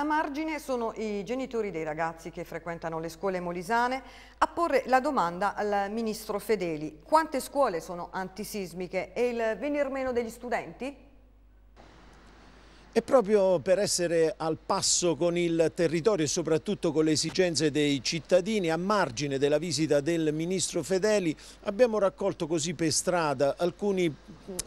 A margine sono i genitori dei ragazzi che frequentano le scuole molisane a porre la domanda al ministro Fedeli. Quante scuole sono antisismiche e il venir meno degli studenti? E proprio per essere al passo con il territorio e soprattutto con le esigenze dei cittadini, a margine della visita del ministro Fedeli, abbiamo raccolto così per strada alcuni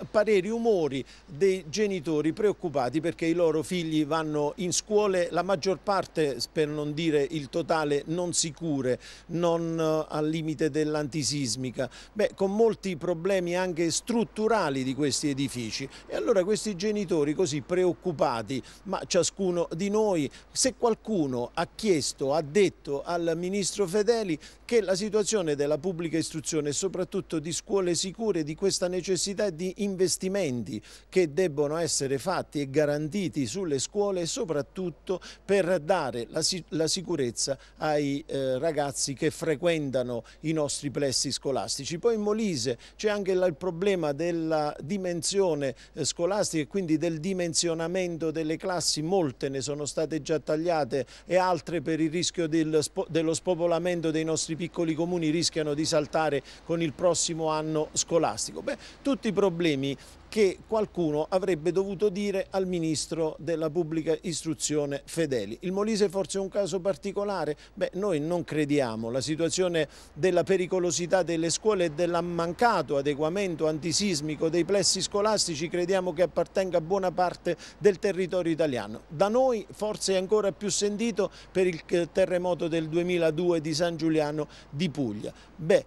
pareri, umori dei genitori preoccupati perché i loro figli vanno in scuole, la maggior parte, per non dire il totale, non sicure, non eh, al limite dell'antisismica, con molti problemi anche strutturali di questi edifici. E allora questi genitori così preoccupati preoccupati, ma ciascuno di noi, se qualcuno ha chiesto, ha detto al Ministro Fedeli che la situazione della pubblica istruzione e soprattutto di scuole sicure, di questa necessità di investimenti che debbono essere fatti e garantiti sulle scuole, soprattutto per dare la, la sicurezza ai eh, ragazzi che frequentano i nostri plessi scolastici. Poi in Molise c'è anche il problema della dimensione eh, scolastica e quindi del dimensionamento aumento delle classi, molte ne sono state già tagliate e altre per il rischio del, dello spopolamento dei nostri piccoli comuni rischiano di saltare con il prossimo anno scolastico. Beh, tutti i problemi che qualcuno avrebbe dovuto dire al Ministro della Pubblica Istruzione Fedeli. Il Molise forse è un caso particolare? Beh, noi non crediamo. La situazione della pericolosità delle scuole e del mancato adeguamento antisismico dei plessi scolastici crediamo che appartenga a buona parte delle del territorio italiano. Da noi forse è ancora più sentito per il eh, terremoto del 2002 di San Giuliano di Puglia. Beh,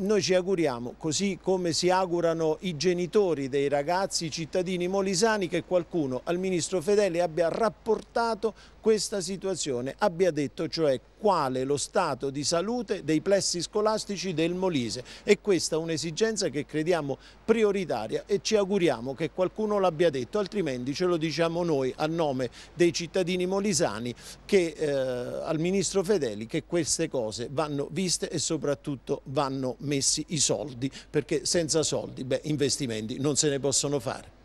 noi ci auguriamo, così come si augurano i genitori dei ragazzi, i cittadini molisani, che qualcuno al Ministro Fedeli abbia rapportato questa situazione, abbia detto cioè quale lo stato di salute dei plessi scolastici del Molise e questa è un'esigenza che crediamo prioritaria e ci auguriamo che qualcuno l'abbia detto, altrimenti ce lo diciamo noi a nome dei cittadini molisani che, eh, al Ministro Fedeli che queste cose vanno viste e soprattutto vanno vanno messi i soldi, perché senza soldi beh, investimenti non se ne possono fare.